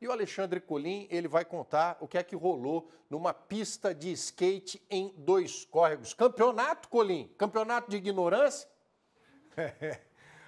E o Alexandre Colim, ele vai contar o que é que rolou numa pista de skate em dois córregos. Campeonato, Colim? Campeonato de ignorância?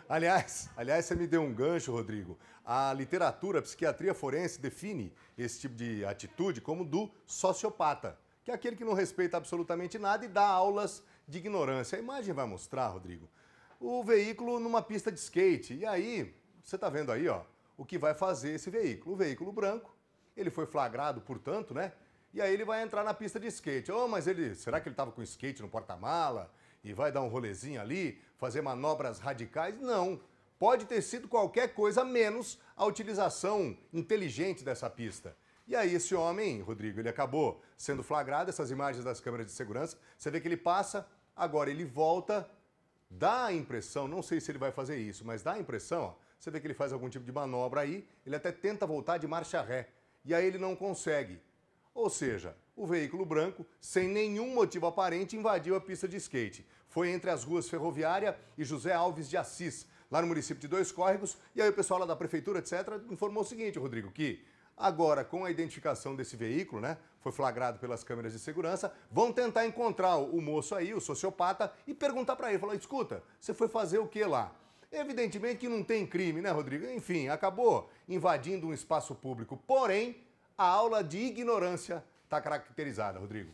Aliás, aliás, você me deu um gancho, Rodrigo. A literatura, a psiquiatria forense define esse tipo de atitude como do sociopata, que é aquele que não respeita absolutamente nada e dá aulas de ignorância. A imagem vai mostrar, Rodrigo, o veículo numa pista de skate. E aí, você está vendo aí, ó, o que vai fazer esse veículo. O veículo branco, ele foi flagrado, portanto, né? E aí ele vai entrar na pista de skate. Oh, mas ele, será que ele estava com skate no porta-mala e vai dar um rolezinho ali, fazer manobras radicais? Não. Pode ter sido qualquer coisa menos a utilização inteligente dessa pista. E aí esse homem, Rodrigo, ele acabou sendo flagrado, essas imagens das câmeras de segurança, você vê que ele passa, agora ele volta Dá a impressão, não sei se ele vai fazer isso, mas dá a impressão, ó, você vê que ele faz algum tipo de manobra aí, ele até tenta voltar de marcha ré, e aí ele não consegue. Ou seja, o veículo branco, sem nenhum motivo aparente, invadiu a pista de skate. Foi entre as ruas Ferroviária e José Alves de Assis, lá no município de Dois Córregos, e aí o pessoal lá da prefeitura, etc., informou o seguinte, Rodrigo, que Agora, com a identificação desse veículo, né, foi flagrado pelas câmeras de segurança, vão tentar encontrar o moço aí, o sociopata, e perguntar para ele, falar, escuta, você foi fazer o que lá? Evidentemente que não tem crime, né, Rodrigo? Enfim, acabou invadindo um espaço público. Porém, a aula de ignorância está caracterizada, Rodrigo.